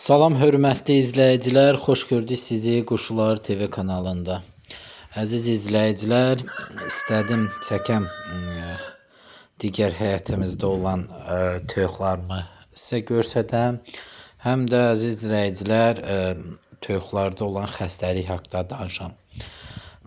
Salam hörmətli izləyicilər, xoş gördük sizi Quşlar TV kanalında. Əziz izləyicilər, istədim çəkəm ə, e, digər həyatımızda olan ə, e, toyuqlarımı sizə göstərəm. Həm də əziz izləyicilər, ə, e, toyuqlarda olan xəstəlik haqqında danışam.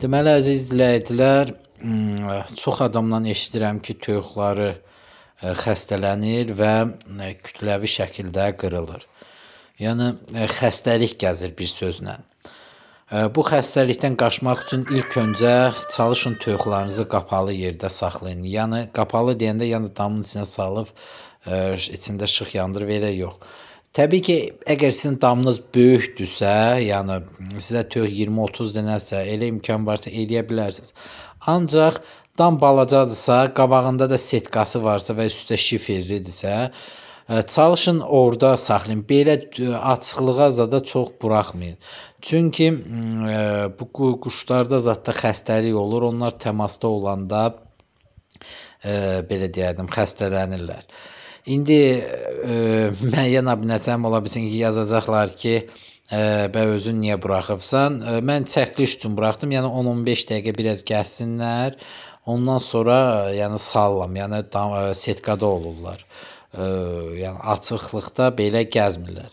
Deməli əziz izləyicilər, ə, çox adamdan eşidirəm ki, toyuqları ə, xəstələnir və ə, kütləvi şəkildə qırılır. Yəni e, xəstəlik gəzir bir sözlə. E, bu xəstəlikdən qaçmaq üçün ilk öncə çalışın toyuqlarınızı qapalı yerdə saxlayın. Yəni qapalı deyəndə yəni damın içinə salıb e, içində işıq yandırıb elə yox. Təbii ki, əgər sizin damınız böyükdürsə, yəni sizə tör 20-30 dənəsə, elə imkan varsa eləyə bilərsiniz. Ancaq dam balacadırsa, qabağında da setkası varsa və üstdə şiferlidirsə, çalışın orada saxlayın. Belə açıqlığa zada çox buraxmayın. Çünki bu quşlarda zətdə xəstəlik olur. Onlar təmasda olanda belə deyərdim, xəstələnirlər. İndi ə, müəyyən abunəçəm ola bilsin ki, yazacaqlar ki, ə, bə özün niyə buraxıbsan? Ə, mən çəkiliş üçün buraxdım. Yəni 10-15 dəqiqə biraz gəlsinlər. Ondan sonra yəni sallam, yəni tam, ə, setkada olurlar. Ə, yəni açıqlıqda belə gəzmirlər.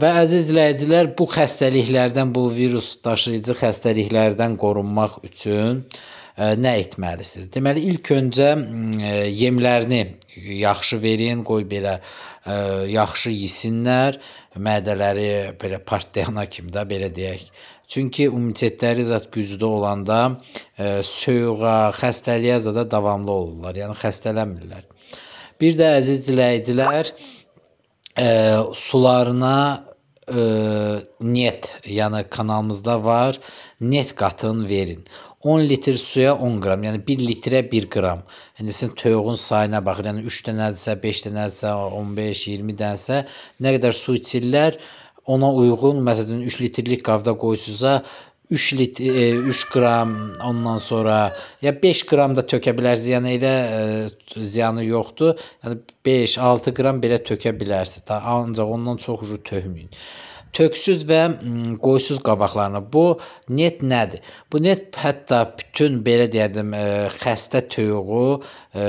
Və əziz izləyicilər, bu xəstəliklərdən, bu virus daşıyıcı xəstəliklərdən qorunmaq üçün nə etməlisiniz? Deməli, ilk öncə yemlərini yaxşı verin, qoy belə yaxşı yesinlər, mədələri belə partlayana kimi də belə deyək. Çünki immunitetləri zət güclü olanda soyuğa, xəstəliyə zada davamlı olurlar, yəni xəstələnmirlər. Bir də əziz diləyicilər, ə, e, sularına ə, e, net, yəni kanalımızda var, net qatın verin. 10 litr suya 10 qram, yəni 1 litrə 1 qram. Yəni sizin toyuğun sayına baxır. Yəni 3 dənədirsə, 5 dənədirsə, 15, 20 dənəsə, nə qədər su içirlər, ona uyğun məsələn 3 litrlik qabda qoysunuzsa 3 lit 3 e, qram ondan sonra ya 5 qram da tökə bilər ziyan elə e, ziyanı yoxdur. Yəni 5-6 qram belə tökə bilərsiz. Ancaq ondan çox ucu tökməyin. Töksüz və qoysuz qabaqlarını. Bu net nədir? Bu net hətta bütün belə deyədim e, xəstə tüyüğü e, ə,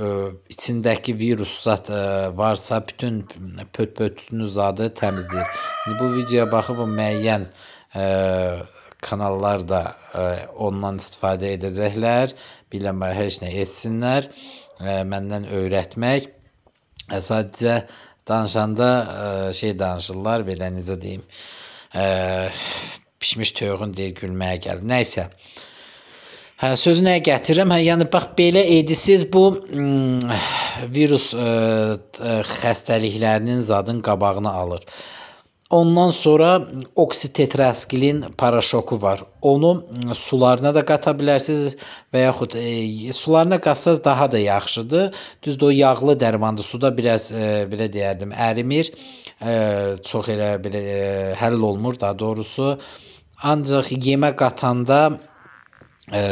e, içindəki virusat ə, e, varsa bütün pöt-pötünü zadı təmizləyir. İndi bu videoya baxıb müəyyən ə, kanallar da e, ondan istifadə edəcəklər. Bilən heç nə etsinlər. Məndən öyrətmək. Sadəcə danışanda e, şey danışırlar, belə necə deyim, e, pişmiş toyuğun deyil gülməyə gəlir. Nəysə. Hə, sözü nəyə gətirirəm? Hə, yəni bax belə edisiz bu mm, virus ə, xəstəliklərinin zadın qabağını alır. Ondan sonra oksitetraskilin paraşoku var. Onu sularına da qata bilərsiniz və yaxud e, sularına qatsanız daha da yaxşıdır. Düzdür, o yağlı dərmandır. Suda biraz e, belə deyərdim, ərimir. E, çox elə belə e, həll olmur daha doğrusu. Ancaq yemə qatanda e,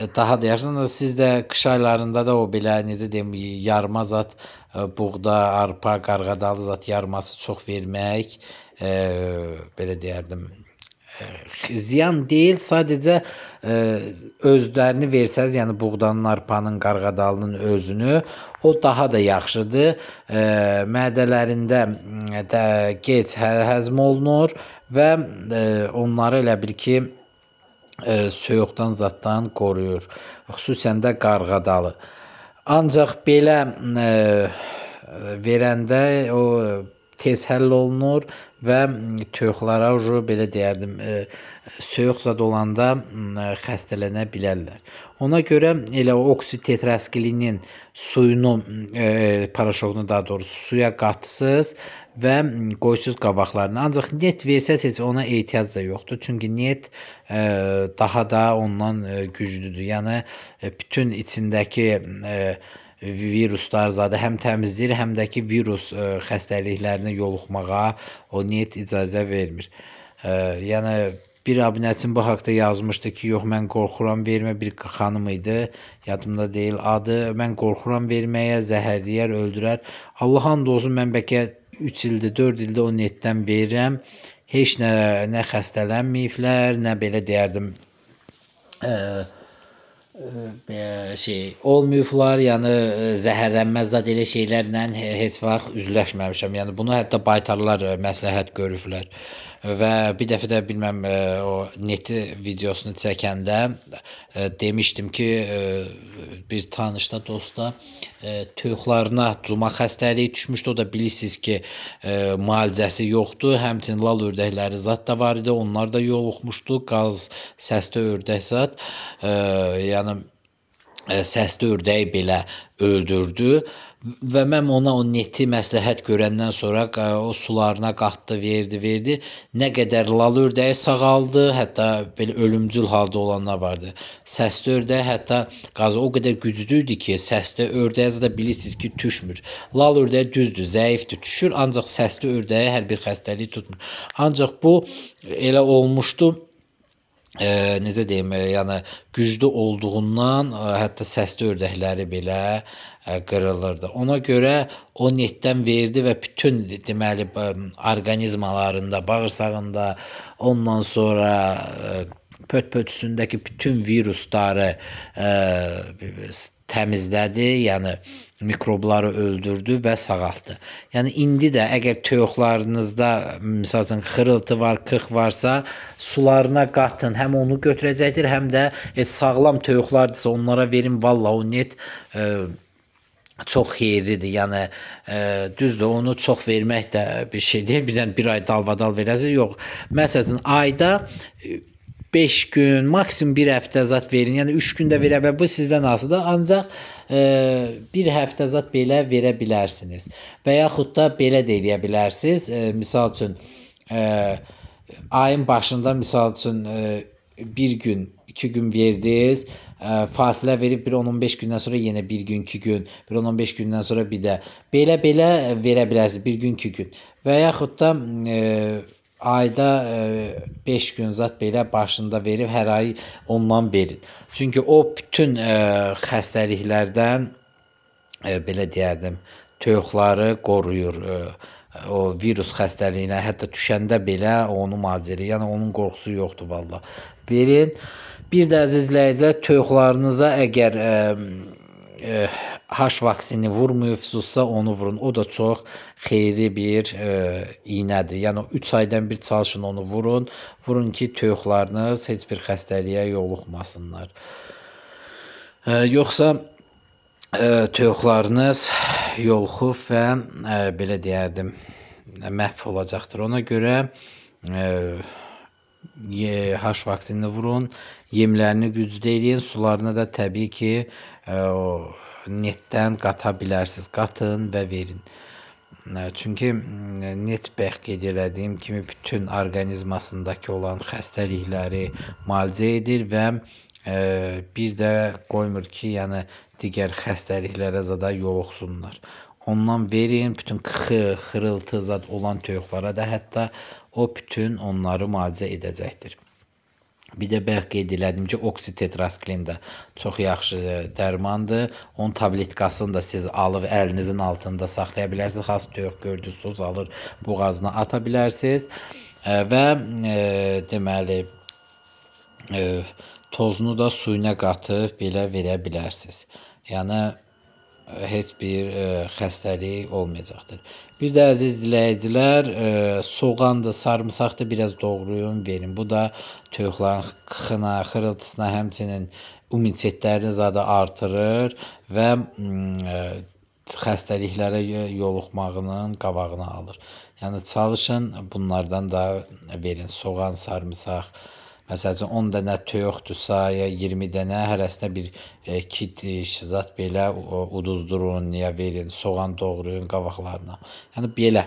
E, daha da yaxşı. Siz də qış aylarında da o belə necə deyim, yarma zat, e, buğda, arpa, qarğadalı zat yarması çox vermək, e, belə deyərdim, e, ziyan deyil, sadəcə ə, özlərini versəz, yəni buğdanın, arpanın, qarğadalının özünü, o daha da yaxşıdır. Ə, mədələrində də gec hə-, həzm olunur və ə, onları elə bil ki, e, soyuqdan zaddan qoruyur, xüsusən də qarğadalı. Ancaq belə e, verəndə o tez həll olunur və toyuqlara ucu belə deyərdim, soyuq zad olanda xəstələnə bilərlər. Ona görə elə oksitetraskilinin suyunu, paraşokunu daha doğrusu suya qatsız və qoysuz qabaqlarını. Ancaq net versəsiz ona ehtiyac da yoxdur. Çünki net daha da ondan güclüdür. Yəni bütün içindəki viruslar zadı həm təmizləyir, həm də ki virus ə, e, xəstəliklərinə yoluxmağa o niyyət icazə vermir. Ə, e, yəni bir abunəçim bu haqqda yazmışdı ki, yox mən qorxuram vermə bir xanım idi. Yadımda deyil adı. Mən qorxuram verməyə, zəhərləyər, öldürər. Allahın dozu mən bəlkə 3 ildir, 4 ildir o netdən verirəm. Heç nə nə xəstələnməyiblər, nə belə deyərdim. Ə, e, şey olmayıblar, yəni e, zəhərlənmə zad elə şeylərlə heç vaxt üzləşməmişəm. Yəni bunu hətta baytarlar e, məsləhət görüblər və bir dəfə də bilməm e, o neti videosunu çəkəndə e, demişdim ki, e, biz tanışda, dostda toyuqlarına cuma xəstəliyi düşmüşdü. O da bilirsiniz ki, müalicəsi yoxdur. Həmçinin lal ördəkləri zat da var idi. Onlar da yoluxmuşdu. Qaz səsdə ördək zat. Yəni səsli ördəyi belə öldürdü və mən ona o neti məsləhət görəndən sonra o sularına qatdı, verdi, verdi. Nə qədər lal ördəyi sağaldı, hətta belə ölümcül halda olanlar vardı. Səsli ördəyi hətta qaz o qədər güclü idi ki, səsli ördəyə də bilirsiniz ki, düşmür. Lal ördəyi düzdür, zəifdir, düşür, ancaq səsli ördəyə hər bir xəstəlik tutmur. Ancaq bu elə olmuşdu e, necə deyim, e, yəni güclü olduğundan e, hətta səsli ördəkləri belə e, qırılırdı. Ona görə o netdən verdi və bütün deməli e, orqanizmalarında, bağırsağında, ondan sonra e, pöt-pötüsündəki bütün virusları e, təmizlədi, yəni mikrobları öldürdü və sağaltdı. Yəni indi də əgər toyuqlarınızda məsələn xırıltı var, qıx varsa, sularına qatın. Həm onu götürəcəkdir, həm də e, sağlam toyuqlardırsa onlara verin. Vallah o net e, çox xeyirlidir. Yəni e, düzdür, onu çox vermək də bir şey deyil. Birdən bir ay dalbadal verəsiz. Yox. Məsələn, ayda 5 gün, maksimum 1 həftə zat verin. Yəni 3 gündə verə bilər. Bu sizdən asılıdır. Ancaq e, bir həftə zat belə verə bilərsiniz. Və yaxud da belə də edə bilərsiniz. E, misal üçün e, ayın başında misal üçün e, bir gün, 2 gün verdiniz ə, e, fasilə verib bir 10-15 gündən sonra yenə 1 gün, 2 gün, bir 10-15 gündən sonra bir də belə-belə verə bilərsiniz 1 gün, 2 gün. Və yaxud da ə, e, ayda 5 e, gün zat belə başında verib hər ay ondan verin. Çünki o bütün e, xəstəliklərdən e, belə deyərdim, toyuqları qoruyur. E, o virus xəstəliyinə hətta düşəndə belə onu müalicə edir. Yəni onun qorxusu yoxdur vallah. Verin. Bir də əziz izləyicilər, toyuqlarınıza əgər e, e, H vaksini vurmayıb sussa onu vurun. O da çox xeyri bir e, iynədir. Yəni 3 aydan bir çalışın onu vurun. Vurun ki, toyuqlarınız heç bir xəstəliyə yoluxmasınlar. E, yoxsa e, toyuqlarınız yoluxub və e, belə deyərdim, məhv olacaqdır. Ona görə e, H vaksinini vurun, yemlərini güclü eləyin, sularına da təbii ki, o, netdən qata bilərsiniz. Qatın və verin. Çünki net bəx qeyd elədiyim kimi bütün orqanizmasındakı olan xəstəlikləri müalicə edir və ə, bir də qoymur ki, yəni digər xəstəliklərə zada yoluxsunlar. Ondan verin bütün qıxı, xırıltı zad olan toyuqlara da hətta o bütün onları müalicə edəcəkdir. Bir də bayaq qeyd elədim ki, oksitetraklin də çox yaxşı dərmandır. Onun tabletkasını da siz alıb əlinizin altında saxlaya bilərsiniz. Xas töyüq gördünüz, alır boğazına ata bilərsiniz. Və e, deməli e, tozunu da suyuna qatıb belə verə bilərsiniz. Yəni E, heç bir ə, e, xəstəlik olmayacaqdır. Bir də əziz dinləyicilər, e, soğandı, sarımsaqdı biraz doğrayın, verin. Bu da toyuqların xına, xırıltısına, həmçinin immunitetlərini zada artırır və ə, mm, xəstəliklərə yoluxmağının qabağını alır. Yəni çalışın, bunlardan da verin. Soğan, sarımsaq, Məsəl üçün 10 dənə toyuqdursa, ya 20 dənə hərəsinə bir e, kit e, zat belə uduzdurun, ya verin, soğan doğrayın qavaqlarına. Yəni belə.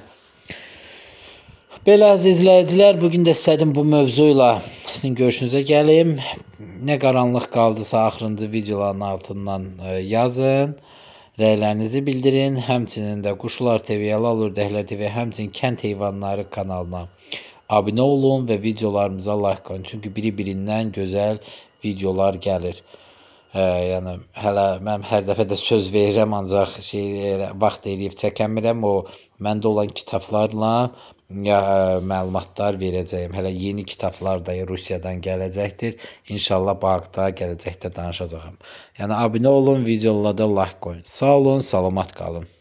Belə əziz izləyicilər, bu gün də istədim bu mövzu ilə sizin görüşünüzə gəlim. Nə qaranlıq qaldısa axırıncı videoların altından e, yazın rəylərinizi bildirin. Həmçinin də Quşlar TV, Yalal Ördəklər TV, həmçinin Kənd Heyvanları kanalına Abunə olun və videolarımıza like qoyun. Çünki biri-birindən gözəl videolar gəlir. Ə, hə, yəni hələ mən hər dəfə də söz verirəm, ancaq şey elə, vaxt eləyib çəkəmirəm. O məndə olan kitablarla ya ə, məlumatlar verəcəyim. Hələ yeni kitablar da Rusiyadan gələcəkdir. İnşallah bağda gələcəkdə danışacağam. Yəni abunə olun, videolara da like qoyun. Sağ olun, salamat qalın.